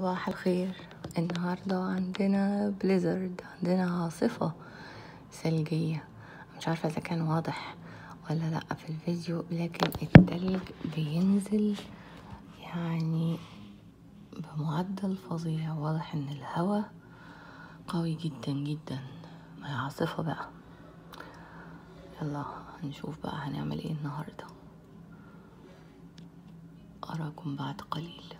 صباح الخير النهاردة عندنا بليزرد عندنا عاصفة ثلجية مش عارفة إذا كان واضح ولا لأ في الفيديو لكن التلج بينزل يعني بمعدل فظيع واضح إن الهوا قوي جدا جدا ما هي عاصفة بقى يلا هنشوف بقى هنعمل ايه النهارده أراكم بعد قليل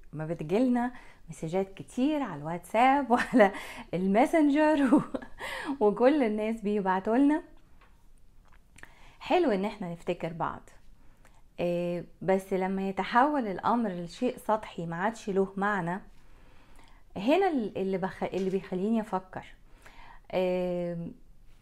ما بتجيلنا مسجات كتير على الواتساب وعلى الماسنجر و... وكل الناس بيبعتوا لنا حلو ان احنا نفتكر بعض آه، بس لما يتحول الامر لشيء سطحي ما عادش له معنى هنا اللي بخ... اللي بيخليني افكر آه،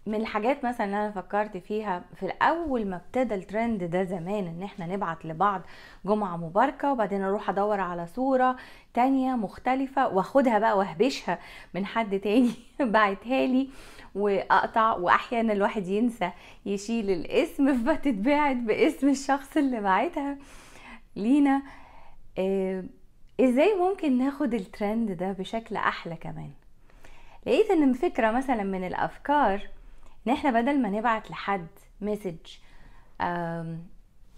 من الحاجات مثلا اللي انا فكرت فيها في اول ما ابتدى الترند ده زمان ان احنا نبعت لبعض جمعه مباركه وبعدين اروح ادور على صوره تانية مختلفه واخدها بقى واهبشها من حد تاني بعتها لي واقطع واحيانا الواحد ينسى يشيل الاسم فتتباعت باسم الشخص اللي بعتها لينا آه، ازاي ممكن ناخد الترند ده بشكل احلى كمان لقيت ان فكره مثلا من الافكار ان احنا بدل ما نبعت لحد مسج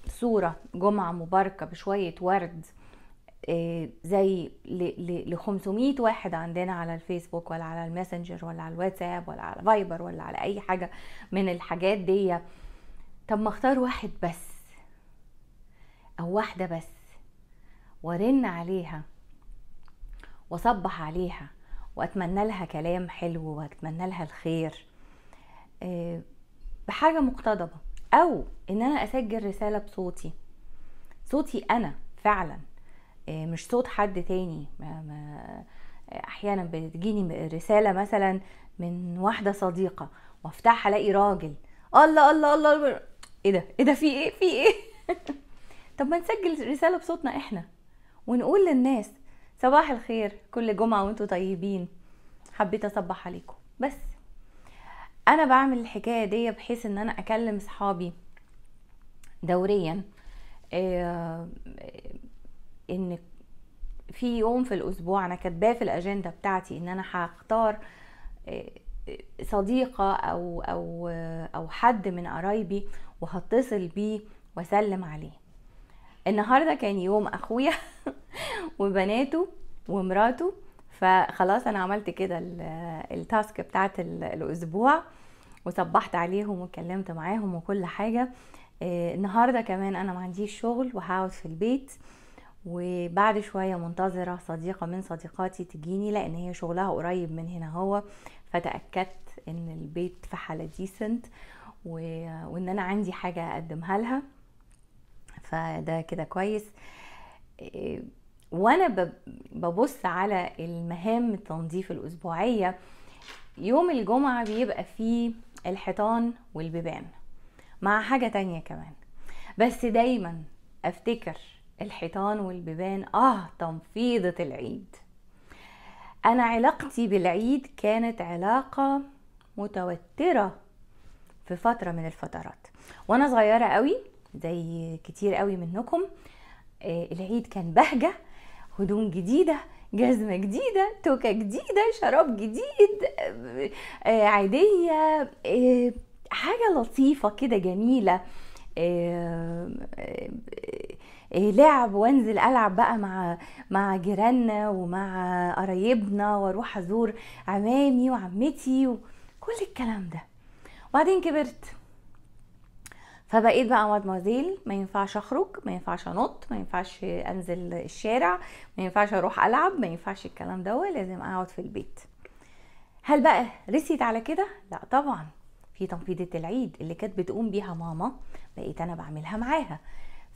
صورة جمعة مباركة بشوية ورد آه، زي ل 500 واحد عندنا على الفيسبوك ولا على الماسنجر ولا على الواتساب ولا على فايبر ولا على اي حاجة من الحاجات دي طب ما اختار واحد بس او واحدة بس وارن عليها واصبح عليها واتمنى لها كلام حلو واتمنى لها الخير آه، بحاجه مقتضبه او ان انا اسجل رساله بصوتي صوتي انا فعلا آه، مش صوت حد تاني احيانا بتجيني رساله مثلا من واحده صديقه وافتحها الاقي راجل الله الله الله ايه ده ايه ده في ايه في ايه طب ما نسجل رساله بصوتنا احنا ونقول للناس صباح الخير كل جمعه وانتم طيبين حبيت اصبح عليكم بس انا بعمل الحكايه دي بحيث ان انا اكلم صحابي دوريا آه، ان في يوم في الاسبوع انا كاتباه في الاجنده بتاعتي ان انا هختار آه، صديقه او او آه، او حد من قرايبي وهتصل بيه واسلم عليه النهارده كان يوم اخويا وبناته ومراته فخلاص انا عملت كده التاسك بتاعت الاسبوع وصبحت عليهم واتكلمت معاهم وكل حاجه آه، النهارده كمان انا ما عنديش شغل وهقعد في البيت وبعد شويه منتظره صديقه من صديقاتي تجيني لان هي شغلها قريب من هنا هو فتاكدت ان البيت في حاله ديسنت و... وان انا عندي حاجه اقدمها لها فده كده كويس آه، وانا ببص على المهام التنظيف الاسبوعيه يوم الجمعه بيبقى فيه الحيطان والبيبان مع حاجة تانية كمان بس دايما افتكر الحيطان والبيبان اه تنفيضة العيد انا علاقتي بالعيد كانت علاقة متوترة في فترة من الفترات وانا صغيرة قوي زي كتير قوي منكم آه، العيد كان بهجة هدوم جديدة جزمة جديدة توكة جديدة شراب جديد آه، آه، عادية آه، حاجة لطيفة كده جميلة لعب وانزل العب بقى مع مع جيراننا ومع قرايبنا واروح ازور عمامي وعمتي وكل الكلام ده وبعدين كبرت فبقيت بقى مدموزيل ما ينفعش اخرج ما ينفعش انط ما ينفعش انزل الشارع ما ينفعش اروح العب ما ينفعش الكلام ده لازم اقعد في البيت هل بقى رسيت على كده لا طبعا في تنفيضة العيد اللي كانت بتقوم بيها ماما بقيت انا بعملها معاها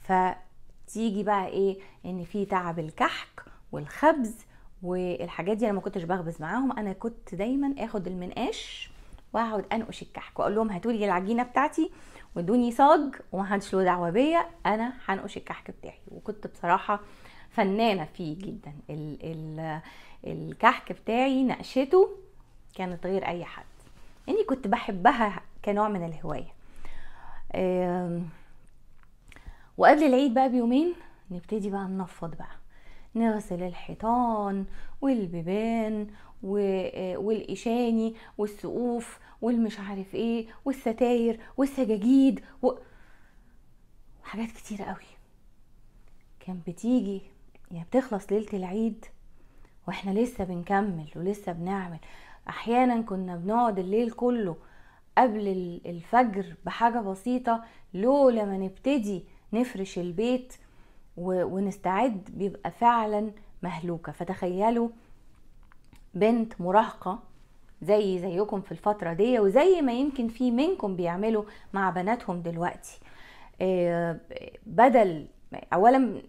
فتيجي بقى ايه ان في تعب الكحك والخبز والحاجات دي انا ما كنتش بخبز معاهم انا كنت دايما اخد المنقاش واقعد انقش الكحك واقول لهم هاتوا لي العجينه بتاعتي ودوني صاج ومحدش له دعوه بيا انا هنقش الكحك بتاعي وكنت بصراحه فنانه فيه جدا ال ال الكحك بتاعي نقشته كانت غير اي حد اني يعني كنت بحبها كنوع من الهوايه وقبل العيد بقى بيومين نبتدي بقى ننفض بقى نغسل الحيطان والبيبان آه، والإشاني والسقوف والمش عارف ايه والستاير والسجاجيد و... وحاجات كتيرة قوي كان بتيجي يعني بتخلص ليلة العيد واحنا لسه بنكمل ولسه بنعمل احيانا كنا بنقعد الليل كله قبل الفجر بحاجة بسيطة لولا ما نبتدي نفرش البيت ونستعد بيبقى فعلا مهلوكة فتخيلوا بنت مراهقة زي زيكم في الفترة دي وزي ما يمكن في منكم بيعملوا مع بناتهم دلوقتي آه، بدل اولا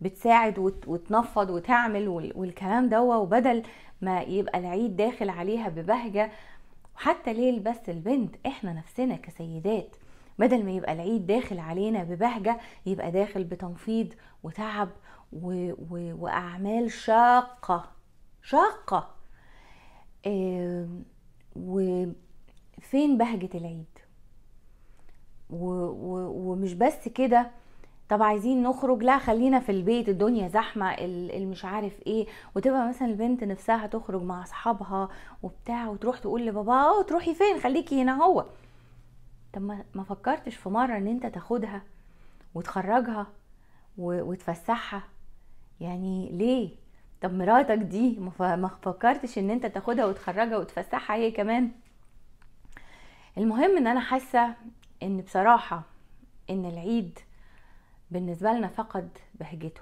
بتساعد وتنفض وتعمل والكلام ده وبدل ما يبقى العيد داخل عليها ببهجه وحتى ليه بس البنت احنا نفسنا كسيدات بدل ما يبقى العيد داخل علينا ببهجه يبقى داخل بتنفيض وتعب و... و... واعمال شاقه شاقة آه وفين بهجة العيد و و ومش بس كده طب عايزين نخرج لا خلينا في البيت الدنيا زحمه المش عارف ايه وتبقى مثلا البنت نفسها تخرج مع اصحابها وبتاع وتروح تقول لبابا اه تروحي فين خليكي هنا هو طب ما فكرتش في مره ان انت تاخدها وتخرجها وتفسحها يعني ليه طب مراتك دي ما فكرتش ان انت تاخدها وتخرجها وتفسحها هي كمان المهم ان انا حاسه ان بصراحه ان العيد بالنسبه لنا فقد بهجته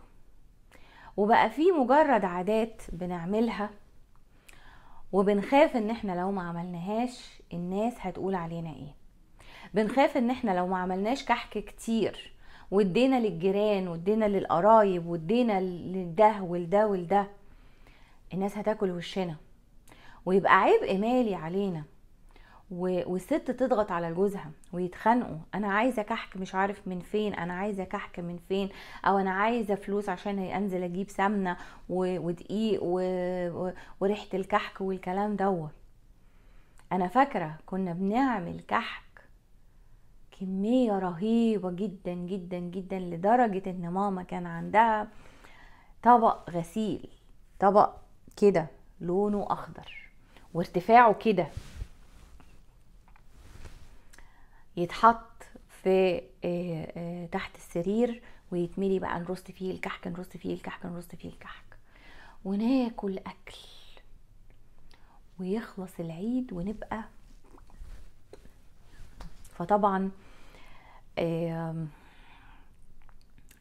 وبقى فيه مجرد عادات بنعملها وبنخاف ان احنا لو ما عملناهاش الناس هتقول علينا ايه بنخاف ان احنا لو ما عملناش كحك كتير وادينا للجيران وادينا للقرايب وادينا لده ولده ولده الناس هتاكل وشنا ويبقى عبء مالي علينا والست تضغط على جوزها ويتخانقوا انا عايزه كحك مش عارف من فين انا عايزه كحك من فين او انا عايزه فلوس عشان انزل اجيب سمنه ودقيق وريحه الكحك والكلام دوت انا فاكره كنا بنعمل كحك كمية رهيبة جدا جدا جدا لدرجة ان ماما كان عندها طبق غسيل طبق كده لونه اخضر وارتفاعه كده يتحط في آه، آه، تحت السرير ويتملي بقى نرص فيه الكحك نرص فيه الكحك نرص فيه الكحك وناكل اكل ويخلص العيد ونبقى فطبعا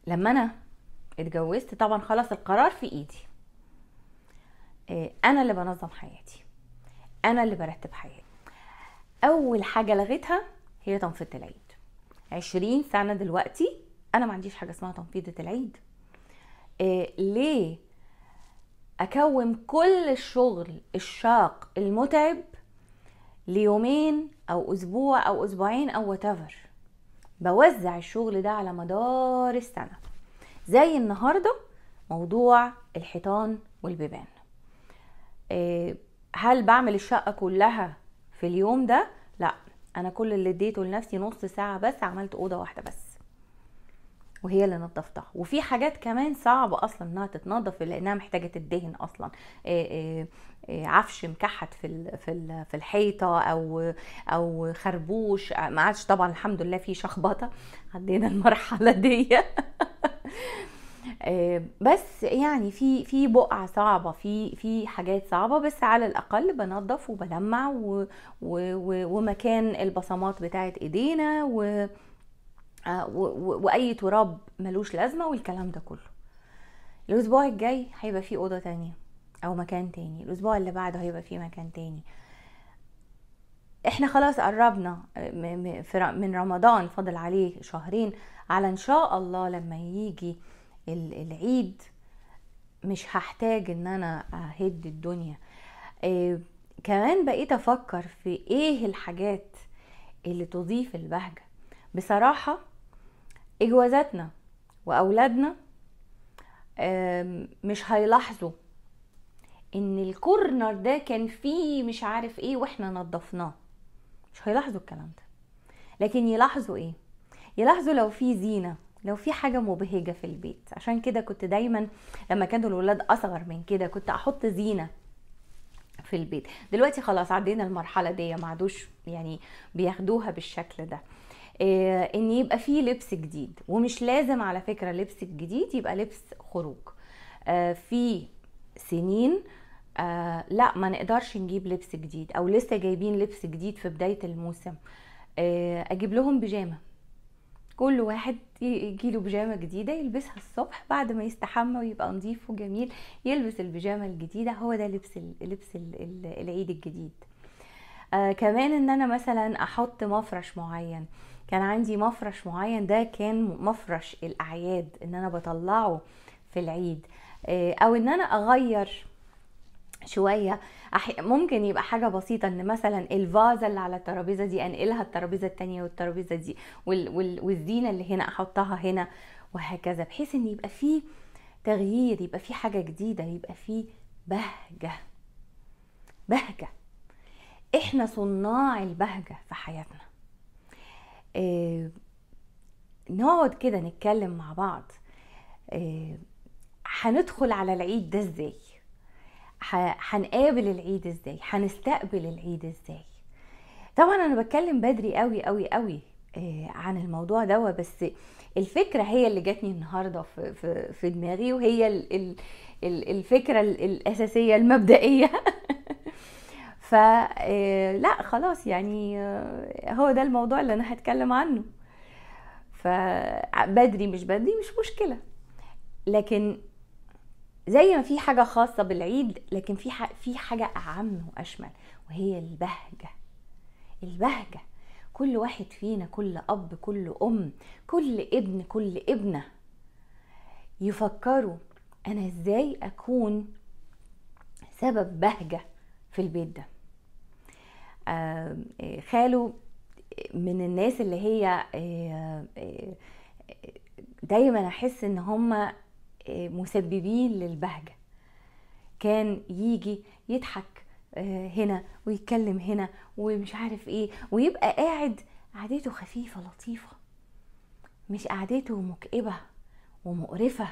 لما انا اتجوزت طبعا خلاص القرار في ايدي آه، انا اللي بنظم حياتي انا اللي برتب حياتي اول حاجه لغيتها هي تنفيضه العيد عشرين سنه دلوقتي انا ما عنديش حاجه اسمها تنفيضه العيد آه، ليه اكوم كل الشغل الشاق المتعب ليومين او اسبوع او اسبوعين او واتيفر بوزع الشغل ده على مدار السنة زي النهاردة موضوع الحيطان والبيبان آه، هل بعمل الشقة كلها في اليوم ده؟ لا أنا كل اللي اديته لنفسي نص ساعة بس عملت أوضة واحدة بس وهي اللي نظفتها وفي حاجات كمان صعب اصلا انها تتنظف لانها محتاجه تدهن اصلا آه، آه، آه، عفش مكحت في في في الحيطه او او خربوش ما عادش طبعا الحمد لله في شخبطه عدينا المرحله دي بس يعني في في بقعة صعبة في في حاجات صعبة بس على الأقل بنظف وبلمع ومكان البصمات بتاعت إيدينا و آه، واي تراب ملوش لازمه والكلام ده كله الاسبوع الجاي هيبقى فيه اوضه تانية او مكان تاني الاسبوع اللي بعده هيبقى فيه مكان تاني احنا خلاص قربنا آه، من رمضان فاضل عليه شهرين على ان شاء الله لما يجي العيد مش هحتاج ان انا اهد الدنيا آه، كمان بقيت افكر في ايه الحاجات اللي تضيف البهجه بصراحه اجوازاتنا واولادنا مش هيلاحظوا ان الكورنر ده كان فيه مش عارف ايه واحنا نظفناه مش هيلاحظوا الكلام ده لكن يلاحظوا ايه يلاحظوا لو في زينه لو في حاجه مبهجه في البيت عشان كده كنت دايما لما كانوا الولاد اصغر من كده كنت احط زينه في البيت دلوقتي خلاص عدينا المرحله دي ما عادوش يعني بياخدوها بالشكل ده آه، ان يبقى فيه لبس جديد ومش لازم على فكره لبس الجديد يبقى لبس خروج آه، في سنين آه لا ما نقدرش نجيب لبس جديد او لسه جايبين لبس جديد في بدايه الموسم آه اجيب لهم بيجامه كل واحد يجي له بيجامه جديده يلبسها الصبح بعد ما يستحمى ويبقى نظيف وجميل يلبس البيجامه الجديده هو ده لبس لبس العيد الجديد آه كمان ان انا مثلا احط مفرش معين آه كان عندي مفرش معين ده كان مفرش الاعياد ان انا بطلعه في العيد آه، او ان انا اغير شويه ممكن يبقى حاجه بسيطه ان مثلا الفازه اللي على الترابيزه دي انقلها الترابيزه التانية والترابيزه دي والزينه اللي هنا احطها هنا وهكذا بحيث ان يبقى فيه تغيير يبقى فيه حاجه جديده يبقى فيه بهجه بهجه احنا صناع البهجه في حياتنا آه، نقعد كده نتكلم مع بعض آه، هندخل على العيد ده ازاي هنقابل العيد ازاي هنستقبل العيد ازاي طبعا انا بتكلم بدري قوي قوي قوي آه، عن الموضوع دوا بس الفكرة هي اللي جاتني النهاردة في, في, دماغي وهي الفكرة الأساسية المبدئية فلا آه، خلاص يعني آه، هو ده الموضوع اللي انا هتكلم عنه فبدري آه، مش بدري مش مشكله لكن زي ما في حاجه خاصه بالعيد لكن في في حاجه اعم واشمل وهي البهجه البهجه كل واحد فينا كل اب كل ام كل ابن كل ابنه يفكروا انا ازاي اكون سبب بهجه في البيت ده خاله من الناس اللي هي دايما احس ان هم مسببين للبهجه كان يجي يضحك هنا ويتكلم هنا ومش عارف ايه ويبقى قاعد قعدته خفيفه لطيفه مش قعدته مكئبه ومقرفه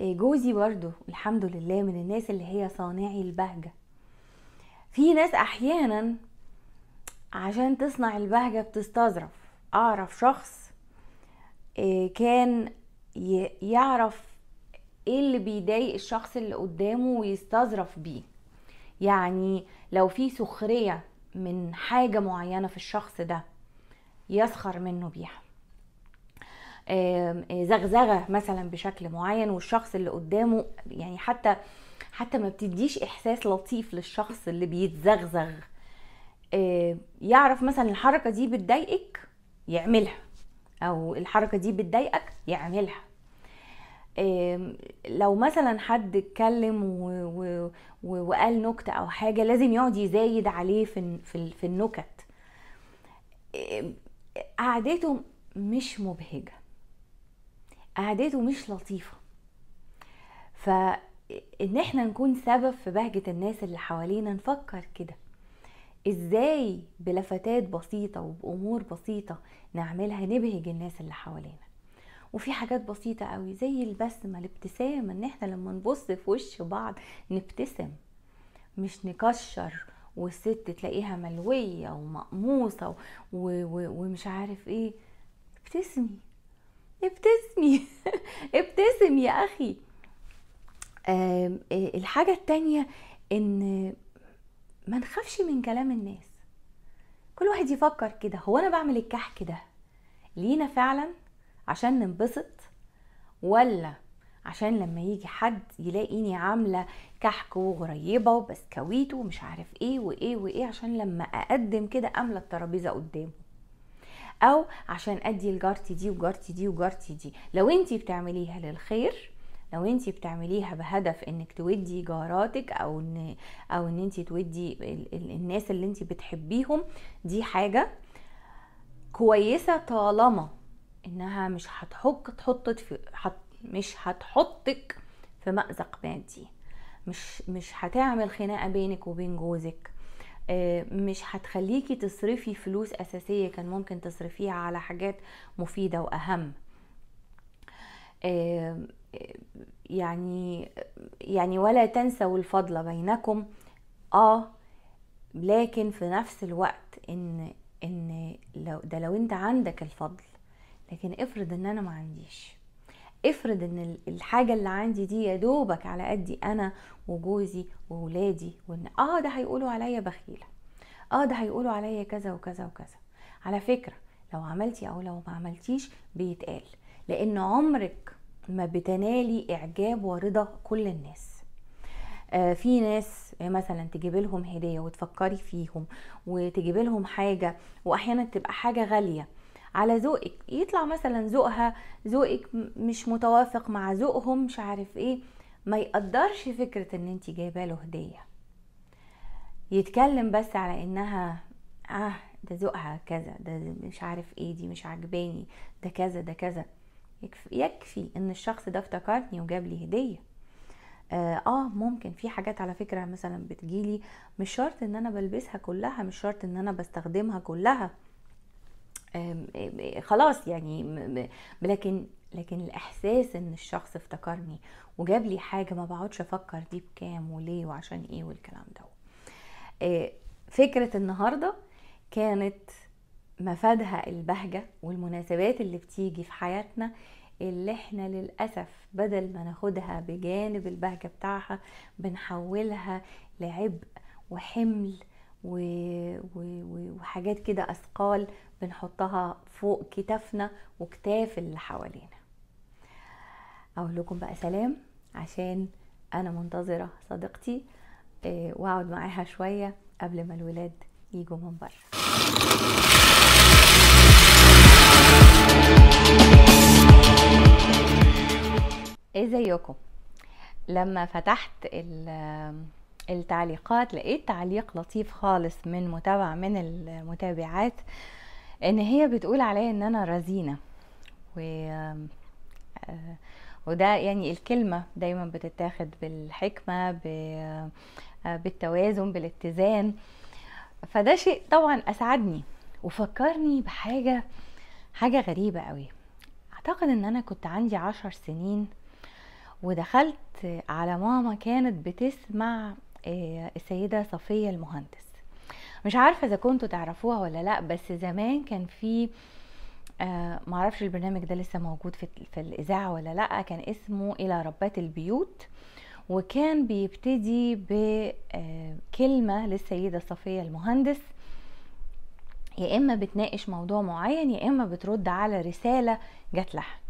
جوزي برده الحمد لله من الناس اللي هي صانعي البهجه في ناس احيانا عشان تصنع البهجه بتستظرف اعرف شخص آه، كان يعرف ايه اللي بيضايق الشخص اللي قدامه ويستظرف بيه يعني لو في سخريه من حاجه معينه في الشخص ده يسخر منه بيها آه، زغزغه مثلا بشكل معين والشخص اللي قدامه يعني حتى حتى ما بتديش احساس لطيف للشخص اللي بيتزغزغ يعرف مثلا الحركه دي بتضايقك يعملها او الحركه دي بتضايقك يعملها لو مثلا حد اتكلم وقال نكته او حاجه لازم يقعد يزايد عليه في, في النكت قعدته مش مبهجه قعدته مش لطيفة فإن احنا نكون سبب في بهجة الناس اللي حوالينا نفكر كده ازاي بلفتات بسيطة وبأمور بسيطة نعملها نبهج الناس اللي حوالينا وفي حاجات بسيطة قوي زي البسمة الابتسامة ان احنا لما نبص في وش بعض نبتسم مش نكشر والست تلاقيها ملوية ومقموصة و... و... ومش عارف ايه ابتسمي ابتسمي ابتسم يا اخي آه، الحاجة التانية ان ما نخافش من كلام الناس كل واحد يفكر كده هو انا بعمل الكحك ده لينا فعلا عشان ننبسط ولا عشان لما يجي حد يلاقيني عامله كحك وغريبه وبسكويت ومش عارف ايه وايه وايه عشان لما اقدم كده املى الترابيزه قدامه او عشان ادي لجارتي دي وجارتي دي وجارتي دي لو انت بتعمليها للخير لو انت بتعمليها بهدف انك تودي جاراتك او ان او ان انت تودي الناس اللي انت بتحبيهم دي حاجه كويسه طالما انها مش هتحك تحطك في حط مش هتحطك في مأزق مادي مش مش هتعمل خناقه بينك وبين جوزك آه، مش هتخليكي تصرفي فلوس اساسيه كان ممكن تصرفيها على حاجات مفيده واهم آه، يعني يعني ولا تنسوا الفضل بينكم اه لكن في نفس الوقت ان ان لو ده لو انت عندك الفضل لكن افرض ان انا ما عنديش افرض ان الحاجه اللي عندي دي يا دوبك على قدي انا وجوزي وولادي وان اه ده هيقولوا عليا بخيله اه ده هيقولوا عليا كذا وكذا وكذا على فكره لو عملتي او لو ما عملتيش بيتقال لان عمرك ما بتنالي اعجاب ورضا كل الناس آه، في ناس مثلا تجيب لهم هديه وتفكري فيهم وتجيب لهم حاجه واحيانا تبقى حاجه غاليه على ذوقك يطلع مثلا ذوقها ذوقك مش متوافق مع ذوقهم مش عارف ايه ما يقدرش فكرة ان انت جايبه له هدية يتكلم بس على انها اه ده ذوقها كذا ده مش عارف ايه دي مش عجباني ده كذا ده كذا يكفي, ان الشخص ده افتكرني وجاب لي هديه آه, اه ممكن في حاجات على فكره مثلا بتجيلي مش شرط ان انا بلبسها كلها مش شرط ان انا بستخدمها كلها خلاص يعني لكن لكن الاحساس ان الشخص افتكرني وجاب لي حاجه ما بقعدش افكر دي بكام وليه وعشان ايه والكلام ده فكره النهارده كانت مفادها البهجه والمناسبات اللي بتيجي في حياتنا اللي احنا للاسف بدل ما ناخدها بجانب البهجه بتاعها بنحولها لعبء وحمل و... و... وحاجات كده أثقال بنحطها فوق كتافنا وكتاف اللي حوالينا أقول لكم بقى سلام عشان أنا منتظرة صديقتي آه، وأقعد معاها شوية قبل ما الولاد يجوا من بره ازيكم لما فتحت ال التعليقات لقيت تعليق لطيف خالص من متابعة من المتابعات ان هي بتقول عليا ان انا رزينة و آه، وده يعني الكلمة دايما بتتاخد بالحكمة آه، بالتوازن بالاتزان فده شيء طبعا اسعدني وفكرني بحاجة حاجة غريبة قوي اعتقد ان انا كنت عندي عشر سنين ودخلت على ماما كانت بتسمع آه، السيده صفيه المهندس مش عارفه اذا كنتوا تعرفوها ولا لا بس زمان كان في آه، معرفش البرنامج ده لسه موجود في, في الاذاعه ولا لا كان اسمه الى ربات البيوت وكان بيبتدي بكلمه آه، للسيده صفيه المهندس يا اما بتناقش موضوع معين يا اما بترد على رساله جات لها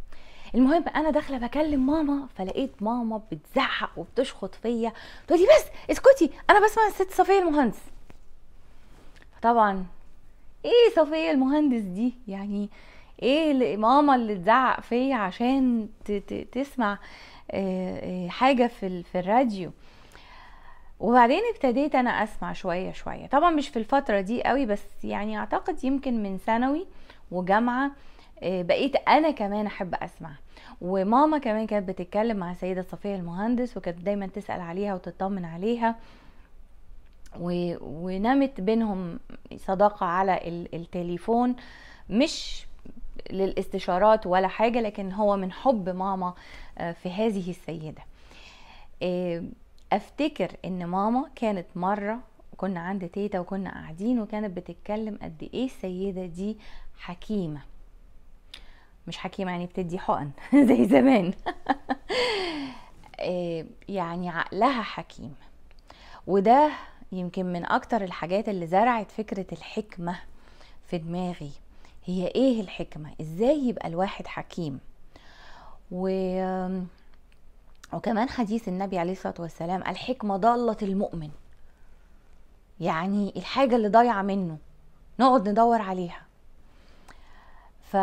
المهم انا داخله بكلم ماما فلقيت ماما بتزعق وبتشخط فيا تقول لي بس اسكتي انا بسمع الست صفيه المهندس طبعا ايه صفيه المهندس دي يعني ايه ماما اللي تزعق فيا عشان تسمع آه، آه، حاجه في في الراديو وبعدين ابتديت انا اسمع شويه شويه طبعا مش في الفتره دي قوي بس يعني اعتقد يمكن من ثانوي وجامعه آه، بقيت انا كمان احب اسمع وماما كمان كانت بتتكلم مع سيدة صفية المهندس وكانت دايما تسأل عليها وتطمن عليها و... ونمت بينهم صداقة على التليفون مش للاستشارات ولا حاجة لكن هو من حب ماما آه، في هذه السيدة آه، افتكر ان ماما كانت مرة كنا عند تيتا وكنا قاعدين وكانت بتتكلم قد ايه السيدة دي حكيمة مش حكيمة يعني بتدي حقن زي زمان آه، يعني عقلها حكيم وده يمكن من اكتر الحاجات اللي زرعت فكرة الحكمة في دماغي هي ايه الحكمة ازاي يبقى الواحد حكيم و... وكمان حديث النبي عليه الصلاة والسلام الحكمة ضالة المؤمن يعني الحاجة اللي ضايعة منه نقعد ندور عليها ف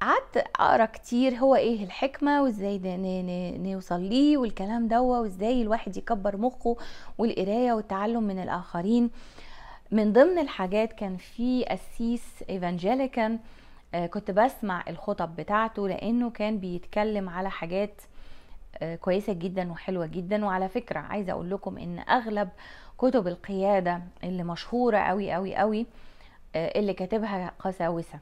قعدت اقرا كتير هو ايه الحكمه وازاي نوصل ليه والكلام ده وازاي الواحد يكبر مخه والقرايه والتعلم من الاخرين من ضمن الحاجات كان في قسيس ايفانجيليكان آه، كنت بسمع الخطب بتاعته لانه كان بيتكلم على حاجات آه، كويسه جدا وحلوه جدا وعلى فكره عايزه اقول لكم ان اغلب كتب القياده اللي مشهوره قوي قوي قوي آه، اللي كاتبها قساوسه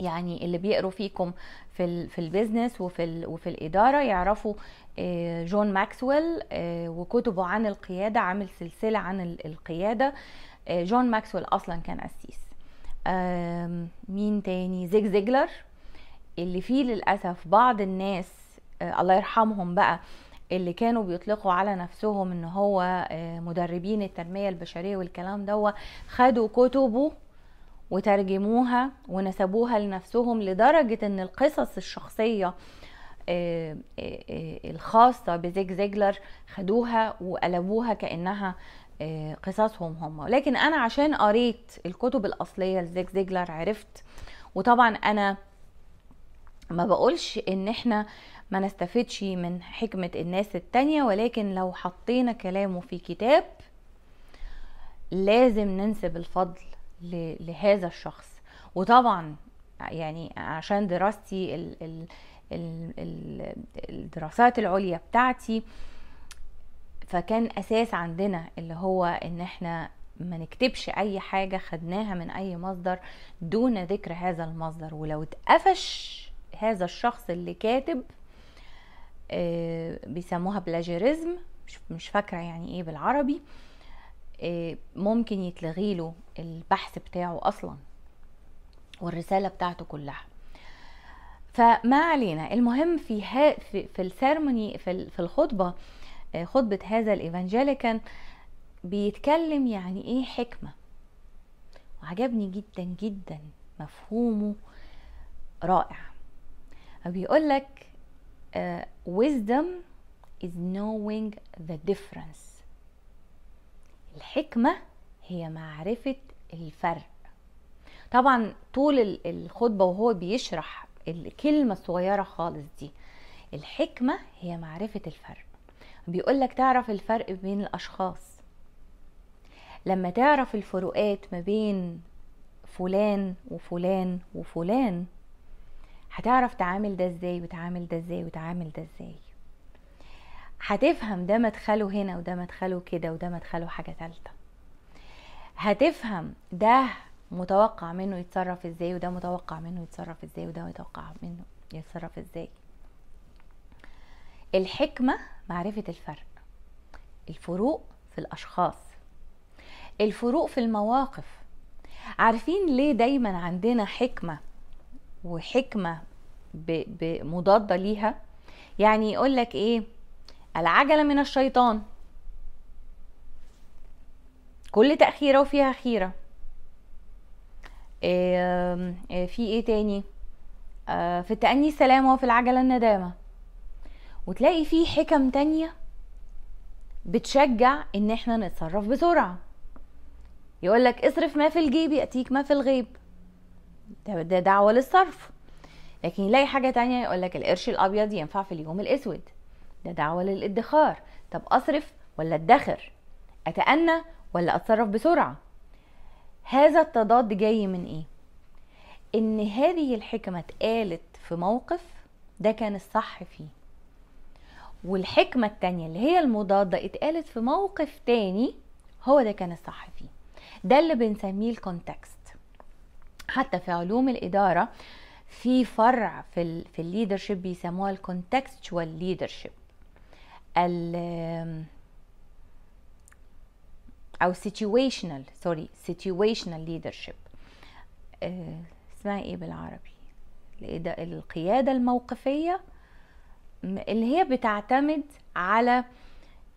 يعني اللي بيقروا فيكم في في البيزنس وفي وفي الاداره يعرفوا آه، جون ماكسويل آه، وكتبه عن القياده عامل سلسله عن القياده آه، جون ماكسويل اصلا كان قسيس مين تاني زيج زيجلر اللي فيه للاسف بعض الناس الله يرحمهم بقى اللي كانوا بيطلقوا على نفسهم ان هو مدربين التنميه البشريه والكلام ده خدوا كتبه وترجموها ونسبوها لنفسهم لدرجة ان القصص الشخصية آه، آه، آه، الخاصة بزيج زيجلر خدوها وقلبوها كأنها قصصهم هم لكن انا عشان قريت الكتب الاصليه لزيج زيجلر عرفت وطبعا انا ما بقولش ان احنا ما نستفدش من حكمه الناس التانية ولكن لو حطينا كلامه في كتاب لازم ننسب الفضل لهذا الشخص وطبعا يعني عشان دراستي الدراسات العليا بتاعتي فكان اساس عندنا اللي هو ان احنا ما نكتبش اي حاجة خدناها من اي مصدر دون ذكر هذا المصدر ولو اتقفش هذا الشخص اللي كاتب آه، بيسموها بلاجيريزم مش فاكرة يعني ايه بالعربي ممكن يتلغي له البحث بتاعه اصلا والرساله بتاعته كلها فما علينا المهم في ها في, في السيرموني في, في الخطبه آه، خطبه هذا الايفانجيليكان بيتكلم يعني ايه حكمه وعجبني جدا جدا مفهومه رائع بيقول لك آه، wisdom is knowing the difference الحكمة هي معرفة الفرق طبعا طول الخطبة وهو بيشرح الكلمة الصغيرة خالص دي الحكمة هي معرفة الفرق بيقول لك تعرف الفرق بين الأشخاص لما تعرف الفروقات ما بين فلان وفلان وفلان هتعرف تعامل ده ازاي وتعامل ده ازاي وتعامل ده ازاي هتفهم ده مدخله هنا وده مدخله كده وده مدخله حاجة ثالثه هتفهم ده متوقع منه يتصرف ازاي وده متوقع منه يتصرف ازاي وده متوقع منه يتصرف ازاي الحكمة معرفة الفرق الفروق في الأشخاص الفروق في المواقف عارفين ليه دايما عندنا حكمة وحكمة مضادة ليها يعني يقولك ايه العجلة من الشيطان كل تأخيرة وفيها خيرة آه، في ايه تاني آه، في التأني السلامة وفي العجلة الندامة وتلاقي في حكم تانية بتشجع ان احنا نتصرف بسرعة يقولك اصرف ما في الجيب يأتيك ما في الغيب ده, ده دعوة للصرف لكن يلاقي حاجة تانية يقولك القرش الأبيض ينفع في اليوم الأسود ده دعوة للادخار طب أصرف ولا ادخر أتأنى ولا أتصرف بسرعة هذا التضاد جاي من إيه إن هذه الحكمة اتقالت في موقف ده كان الصح فيه والحكمة التانية اللي هي المضادة اتقالت في موقف تاني هو ده كان الصح فيه ده اللي بنسميه الكونتكست حتى في علوم الإدارة في فرع في, في الليدرشيب بيسموها الكونتكستشوال ليدرشيب ال او situational سوري situational leadership آه، اسمها ايه بالعربي القيادة الموقفية اللي هي بتعتمد على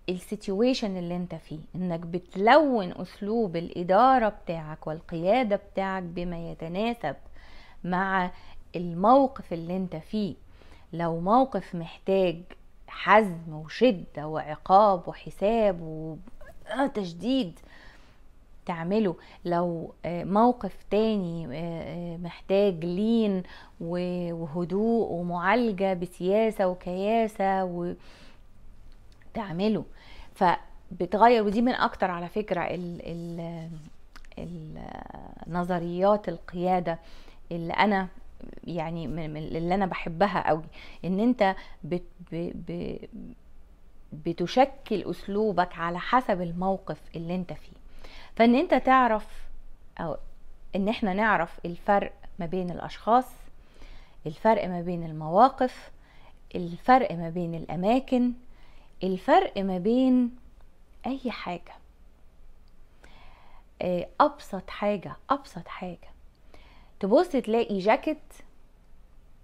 السيتويشن اللي انت فيه انك بتلون اسلوب الادارة بتاعك والقيادة بتاعك بما يتناسب مع الموقف اللي انت فيه لو موقف محتاج حزم وشده وعقاب وحساب وتشديد آه، تعمله لو آه، موقف تاني آه، محتاج لين وهدوء ومعالجة بسياسة وكياسة وتعمله فبتغير ودي من اكتر على فكرة الـ الـ النظريات القيادة اللي انا يعني من اللي انا بحبها قوي ان انت بت ب بتشكل اسلوبك على حسب الموقف اللي انت فيه فان انت تعرف او ان احنا نعرف الفرق ما بين الاشخاص الفرق ما بين المواقف الفرق ما بين الاماكن الفرق ما بين اي حاجه آه، ابسط حاجه ابسط حاجه تبص تلاقي جاكيت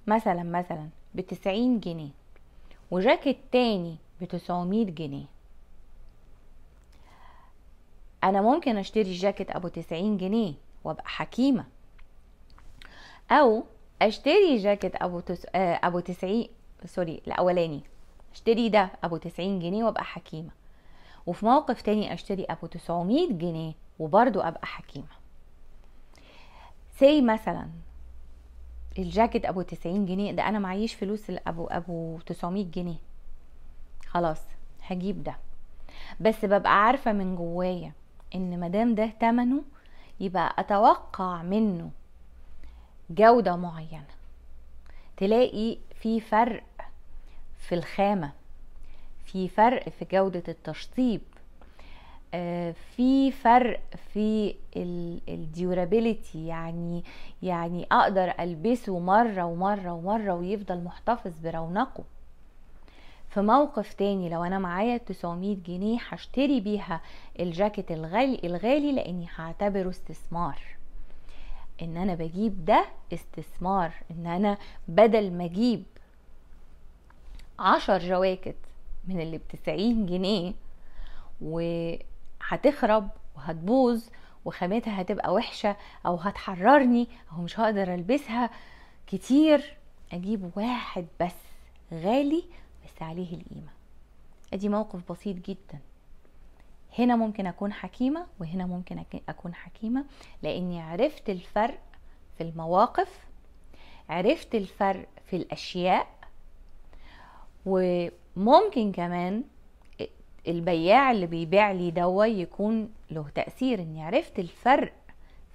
مثلا مثلا بتسعين جنيه وجاكيت تاني بتسعمية جنيه انا ممكن اشتري جاكيت ابو تسعين جنيه وابقى حكيمة او اشتري جاكيت ابو تس... آه، ابو تسعين سوري الاولاني اشتري ده ابو تسعين جنيه وابقى حكيمة وفي موقف تاني اشتري ابو تسعمية جنيه وبرضو ابقى حكيمه سي مثلا الجاكيت ابو 90 جنيه ده انا معيش فلوس ابو ابو 900 جنيه خلاص هجيب ده بس ببقى عارفه من جوايا ان مدام ده تمنه يبقى اتوقع منه جوده معينه تلاقي في فرق في الخامه في فرق في جوده التشطيب آه، في فرق في الديورابيليتي يعني يعني اقدر البسه مره ومره ومره ويفضل محتفظ برونقه في موقف تاني لو انا معايا 900 جنيه هشتري بيها الجاكيت الغالي الغالي لاني هعتبره استثمار ان انا بجيب ده استثمار ان انا بدل ما اجيب عشر جواكت من اللي بتسعين جنيه و هتخرب وهتبوظ وخامتها هتبقى وحشه او هتحررني او مش هقدر البسها كتير اجيب واحد بس غالي بس عليه القيمه ادي موقف بسيط جدا هنا ممكن اكون حكيمه وهنا ممكن اكون حكيمه لاني عرفت الفرق في المواقف عرفت الفرق في الاشياء وممكن كمان البياع اللي بيبيع لي دوا يكون له تأثير اني عرفت الفرق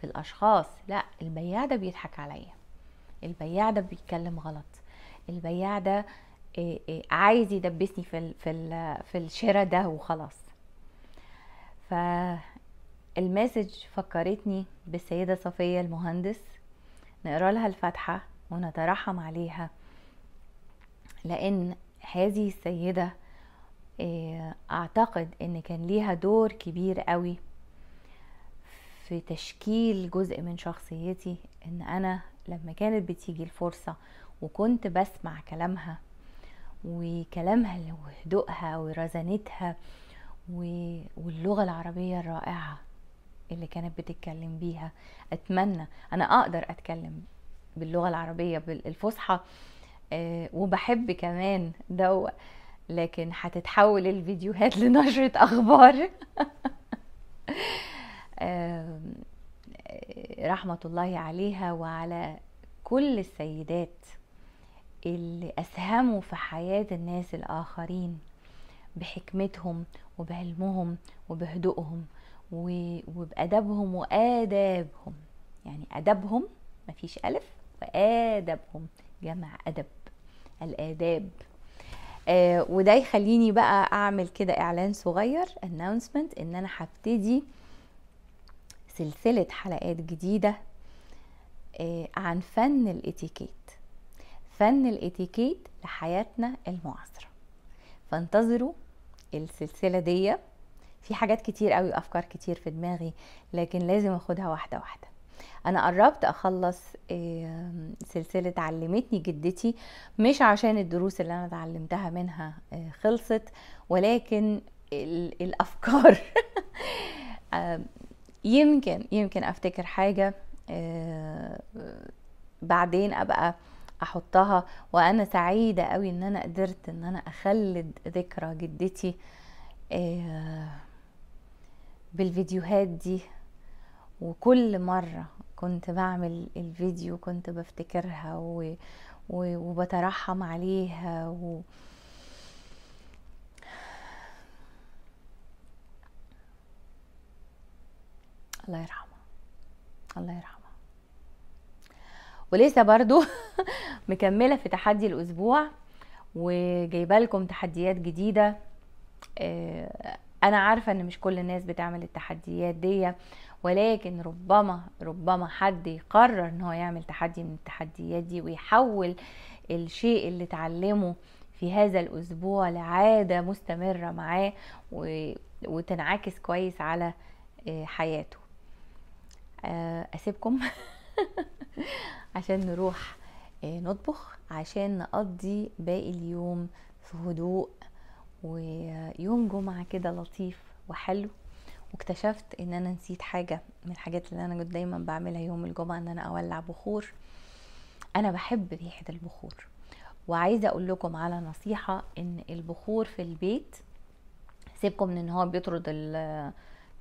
في الاشخاص لا البياع ده بيضحك عليا البياع ده بيتكلم غلط البياع ده آه، آه، عايز يدبسني في في في الشراء ده وخلاص فالمسج فكرتني بالسيده صفيه المهندس نقرا لها الفاتحه ونترحم عليها لان هذه السيده آه، اعتقد ان كان ليها دور كبير قوي في تشكيل جزء من شخصيتي ان انا لما كانت بتيجي الفرصة وكنت بسمع كلامها وكلامها وهدوءها ورزانتها واللغة العربية الرائعة اللي كانت بتتكلم بيها اتمنى انا اقدر اتكلم باللغة العربية الفصحى آه، وبحب كمان دو لكن هتتحول الفيديوهات لنشرة أخبار رحمة الله عليها وعلى كل السيدات اللي أسهموا في حياة الناس الآخرين بحكمتهم وبعلمهم وبهدوءهم وبأدبهم وآدابهم يعني أدبهم مفيش ألف وآدبهم جمع أدب الآداب آه، وده يخليني بقى اعمل كده اعلان صغير ان انا هبتدي سلسله حلقات جديده آه، عن فن الاتيكيت فن الاتيكيت لحياتنا المعاصره فانتظروا السلسله دي في حاجات كتير قوي افكار كتير في دماغي لكن لازم اخدها واحده واحده انا قربت اخلص آه، سلسله علمتني جدتي مش عشان الدروس اللي انا اتعلمتها منها آه، خلصت ولكن الافكار آه، يمكن يمكن افتكر حاجه بعدين ابقى احطها وانا سعيده قوي ان انا قدرت ان انا اخلد ذكرى جدتي بالفيديوهات دي وكل مرة كنت بعمل الفيديو كنت بفتكرها و... و... وبترحم عليها و... الله يرحمها الله يرحمها ولسه برضو مكمله في تحدي الاسبوع وجايبه لكم تحديات جديده آه، انا عارفه ان مش كل الناس بتعمل التحديات دي ولكن ربما ربما حد يقرر ان هو يعمل تحدي من التحديات دي ويحول الشيء اللي اتعلمه في هذا الاسبوع لعاده مستمره معاه وتنعكس كويس على آه، حياته آه، اسيبكم عشان نروح آه، نطبخ عشان نقضي باقي اليوم في هدوء ويوم جمعه كده لطيف وحلو واكتشفت ان انا نسيت حاجه من الحاجات اللي انا كنت دايما بعملها يوم الجمعه ان انا اولع بخور انا بحب ريحه البخور وعايزه اقول لكم على نصيحه ان البخور في البيت سيبكم من ان هو بيطرد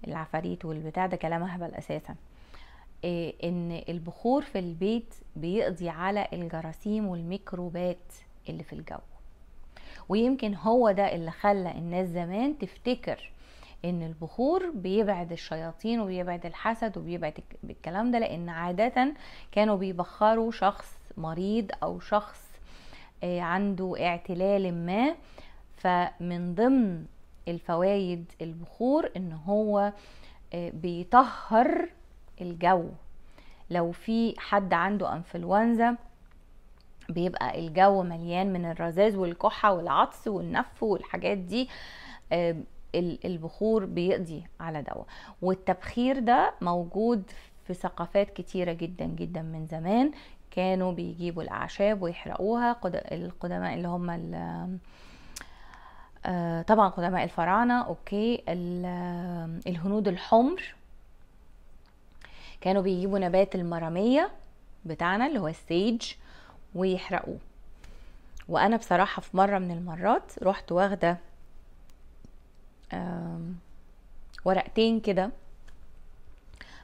العفاريت والبتاع ده كلام اهبل اساسا إيه، ان البخور في البيت بيقضي على الجراثيم والميكروبات اللي في الجو ويمكن هو ده اللي خلى الناس زمان تفتكر ان البخور بيبعد الشياطين وبيبعد الحسد وبيبعد الكلام ده لان عاده كانوا بيبخروا شخص مريض او شخص آه، عنده اعتلال ما فمن ضمن الفوائد البخور ان هو آه، بيطهر الجو لو في حد عنده انفلونزا بيبقى الجو مليان من الرذاذ والكحة والعطس والنف والحاجات دي آه، البخور بيقضي على دواء والتبخير ده موجود في ثقافات كتيرة جدا جدا من زمان كانوا بيجيبوا الأعشاب ويحرقوها القدماء اللي هم آه، طبعا قدماء الفراعنة أوكي الهنود الحمر كانوا بيجيبوا نبات المرامية بتاعنا اللي هو السيج ويحرقوه وانا بصراحه في مره من المرات رحت واخده ورقتين كده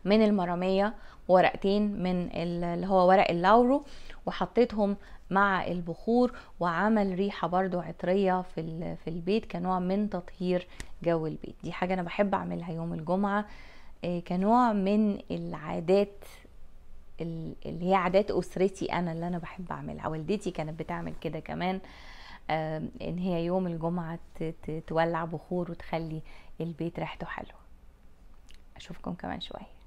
من المرامية ورقتين من اللي هو ورق اللورو وحطيتهم مع البخور وعمل ريحة برضو عطرية في, في البيت كنوع من تطهير جو البيت دي حاجة أنا بحب أعملها يوم الجمعة آه، كنوع من العادات اللي هي عادات أسرتي أنا اللي أنا بحب أعملها والدتي كانت بتعمل كده كمان آه، ان هي يوم الجمعه تولع بخور وتخلي البيت ريحته حلوه اشوفكم كمان شويه